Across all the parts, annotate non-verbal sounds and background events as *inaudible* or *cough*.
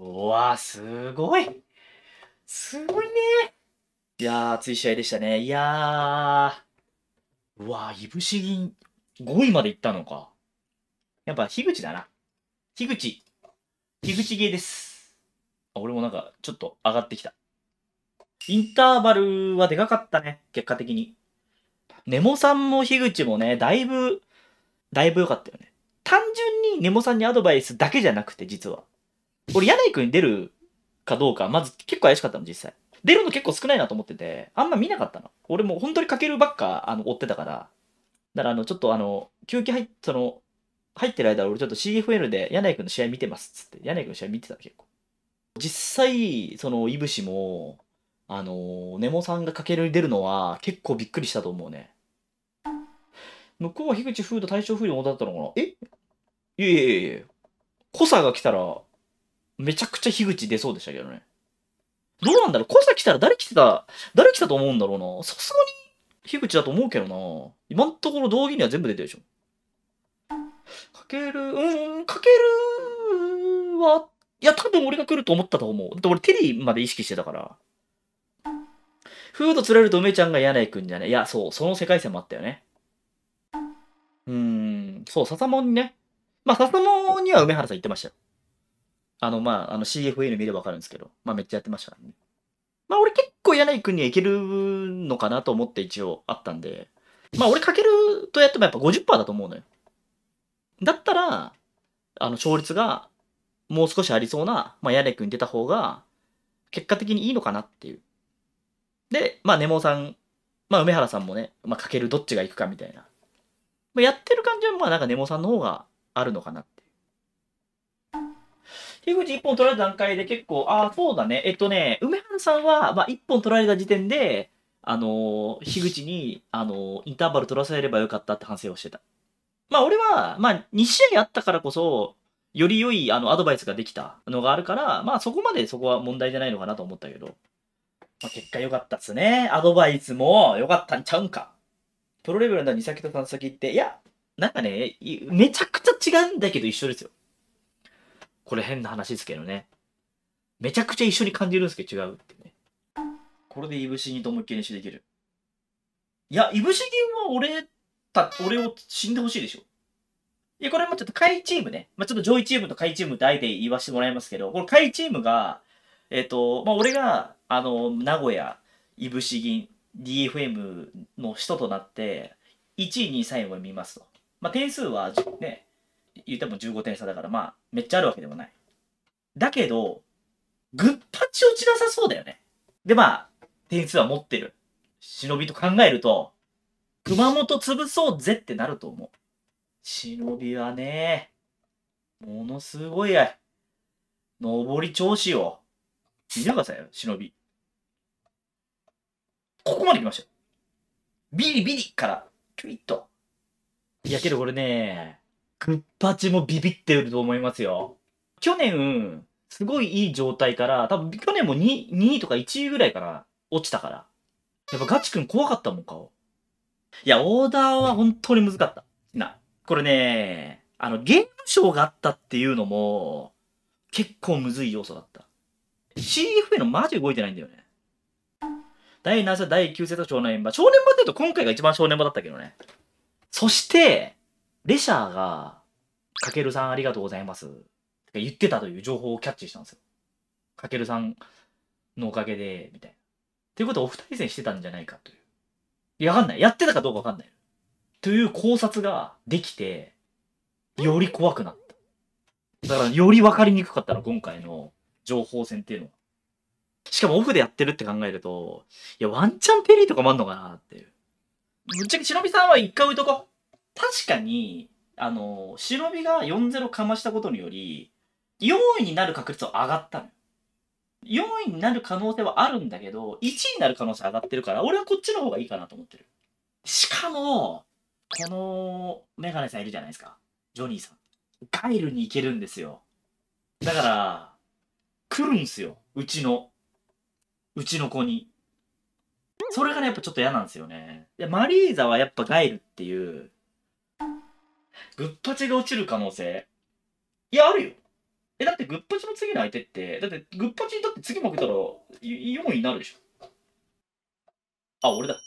うわすごいすごいねいやー、熱い試合でしたね。いやー、うわー、いぶし銀、5位までいったのか。やっぱ、樋口だな。樋口。樋口芸です。あ、俺もなんか、ちょっと上がってきた。インターバルはでかかったね、結果的に。ネモさんも樋口もね、だいぶ、だいぶ良かったよね。単純にネモさんにアドバイスだけじゃなくて、実は。俺、柳井くんに出るかどうか、まず結構怪しかったの、実際。出るの結構少ないなと思ってて、あんま見なかったの。俺も本当にかけるばっか、あの、追ってたから。だから、あの、ちょっとあの、休憩入っ、その、入ってる間、俺ちょっと CFL で柳井くんの試合見てますっつって、柳井くんの試合見てたの、結構。実際、その、いぶしも、あの、ネモさんがかけるに出るのは、結構びっくりしたと思うね。向こうは樋口風と対象風に戻ったのかなえいえいえいえ。濃さが来たら、めちゃくちゃ樋口出そうでしたけどね。どうなんだろう小崎来たら誰来てた、誰来たと思うんだろうな。さすがに樋口だと思うけどな。今んところ道義には全部出てるでしょ。かける、うん、かけるは、いや、多分俺が来ると思ったと思う。だって俺テリーまで意識してたから。フード釣れると梅ちゃんが柳井くんじゃねいや、そう、その世界線もあったよね。うーん、そう、笹門にね。まあ、笹門には梅原さん言ってましたよ。あの、まあ、あの CFA 見ればわかるんですけど、まあ、めっちゃやってましたからね。まあ、俺結構柳くんにはいけるのかなと思って一応あったんで、まあ、俺かけるとやってもやっぱ50%だと思うのよ。だったら、あの、勝率がもう少しありそうな、まあ、柳くんに出た方が、結果的にいいのかなっていう。で、まあ、ネモさん、まあ、梅原さんもね、まあ、かけるどっちがいくかみたいな。まあ、やってる感じは、まあ、なんかネモさんの方があるのかなって。樋口1本取られた段階で結構、ああ、そうだね。えっとね、梅原さんは、まあ、1本取られた時点で、あのー、樋口に、あのー、インターバル取らせればよかったって反省をしてた。まあ、俺は、まあ、2試合あったからこそ、より良いあのアドバイスができたのがあるから、まあ、そこまでそこは問題じゃないのかなと思ったけど、まあ、結果良かったっすね。アドバイスも良かったんちゃうんか。プロレベルの2先と3先って、いや、なんかね、めちゃくちゃ違うんだけど一緒ですよ。これ変な話ですけどね。めちゃくちゃ一緒に感じるんですけど違うってね。これでいぶし銀と思いっきり練習できる。いや、いぶし銀は俺た、俺を死んでほしいでしょ。いや、これもちょっと下位チームね。まあ、ちょっと上位チームと下位チームえて言わせてもらいますけど、これ下位チームが、えっ、ー、と、まあ、俺が、あの、名古屋、いぶし銀、DFM の人となって、1位、2位、3位を見ますと。まあ、点数は、ね、言っても15点差だから、まあ、めっちゃあるわけでもない。だけど、グッパチ落ちなさそうだよね。で、まあ、点数は持ってる。忍びと考えると、熊本潰そうぜってなると思う。忍びはね、ものすごいや、上り調子を。見てくださいよ、忍び。ここまで来ましたよ。ビリビリから、キュイッと。いやけどこれね、グッパチもビビってると思いますよ。去年、すごいいい状態から、多分去年も 2, 2位とか1位ぐらいから落ちたから。やっぱガチ君怖かったもん、顔。いや、オーダーは本当に難かった。な、これね、あの、ゲームショーがあったっていうのも、結構むずい要素だった。CFA のマジ動いてないんだよね。第7世第9世と少年場。少年場って言うと今回が一番少年場だったけどね。そして、レシャーが、かけるさんありがとうございます。って言ってたという情報をキャッチしたんですよ。かけるさんのおかげで、みたいな。っていうことはオフ対戦してたんじゃないかという。いや、わかんない。やってたかどうかわかんない。という考察ができて、より怖くなった。だから、よりわかりにくかったの、今回の情報戦っていうのは。しかもオフでやってるって考えると、いや、ワンチャンペリーとかもあんのかなっていう。ぶっちゃけ、忍さんは一回置いとこう。確かに、あの、忍びが4-0かましたことにより、4位になる確率は上がったのよ。4位になる可能性はあるんだけど、1位になる可能性上がってるから、俺はこっちの方がいいかなと思ってる。しかも、このメガネさんいるじゃないですか。ジョニーさん。ガイルに行けるんですよ。だから、来るんすよ。うちの。うちの子に。それがね、やっぱちょっと嫌なんですよね。で、マリーザはやっぱガイルっていう、グッパチが落ちる可能性いや、あるよ。え、だってグッパチの次の相手って、だってグッパチとって次負けたら4位になるでしょ。あ、俺だ。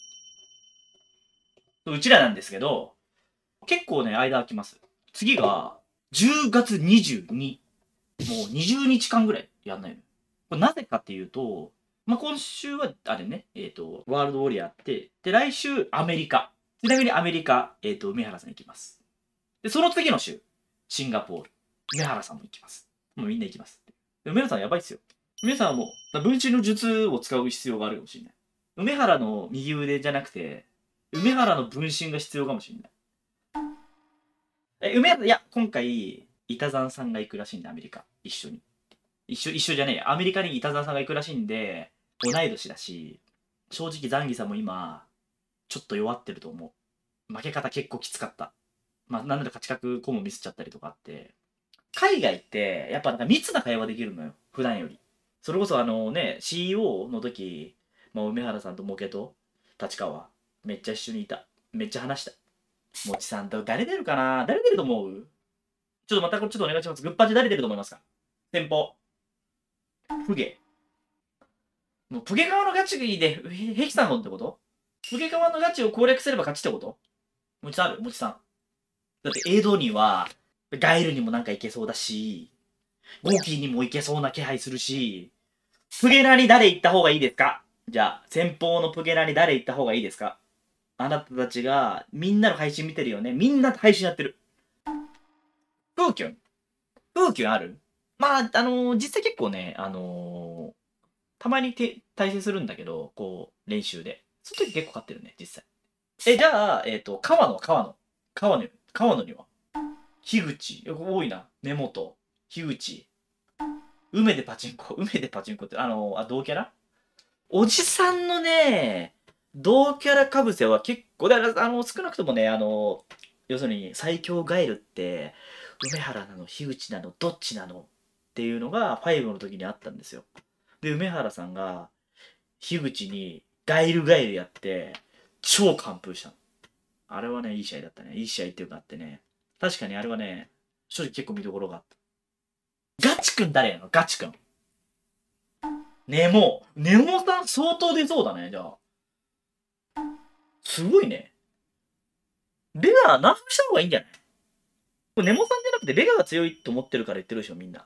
うちらなんですけど、結構ね、間空きます。次が、10月22。もう20日間ぐらいやんないの。これなぜかっていうと、まあ、今週は、あれね、えっ、ー、と、ワールドウォリアーって、で、来週アメリカ。ちなみにアメリカ、えっ、ー、と、梅原さん行きます。で、その次の週、シンガポール。梅原さんも行きます。もうみんな行きます。梅原さんやばいっすよ。梅原さんも、文身の術を使う必要があるかもしれない。梅原の右腕じゃなくて、梅原の分身が必要かもしれない。え、梅原、いや、今回、板山さんが行くらしいんで、アメリカ。一緒に。一緒、一緒じゃねえ。アメリカに板山さんが行くらしいんで、同い年だし、正直ザンギさんも今、ちょっと弱ってると思う。負け方結構きつかった。まあ、なんなら価値観項もミスっちゃったりとかあって、海外って、やっぱなんか密な会話できるのよ。普段より。それこそあのね、CEO の時、まあ、梅原さんとモケと立川、めっちゃ一緒にいた。めっちゃ話した。もちさんと誰出るかな誰出ると思うちょっとまたこっちお願いします。グッパチ誰出ると思いますか先方。プゲ。もうプゲ側のガチで、ヘキサゴンってことプゲ側のガチを攻略すれば勝ちってこともちさんあるもちさん。だってエドには、ガエルにもなんかいけそうだし、ゴーキーにもいけそうな気配するし、プゲラに誰行った方がいいですかじゃあ、先方のプゲラに誰行った方がいいですかあなたたちが、みんなの配信見てるよね。みんな配信やってる。プーキュンプーキュンあるまあ、あのー、実際結構ね、あのー、たまにて対戦するんだけど、こう、練習で。その時結構勝ってるね、実際。え、じゃあ、えっ、ー、と、川野、川野。川野。川野には樋口多いな根本樋口梅でパチンコ *laughs* 梅でパチンコってあのあ同キャラおじさんのね同キャラかぶせは結構だからあの少なくともねあの要するに最強ガエルって梅原なの樋口なのどっちなのっていうのが5の時にあったんですよで梅原さんが樋口にガイルガイルやって超完封したのあれはね、いい試合だったね。いい試合っていうかあってね、確かにあれはね、正直結構見どころがあった。ガチくん誰やのガチくん。ネモ。ネモさん相当出そうだね、じゃあ。すごいね。ベガ、ナーフした方がいいんじゃないネモさんじゃなくてベガが強いと思ってるから言ってるでしょ、みんな。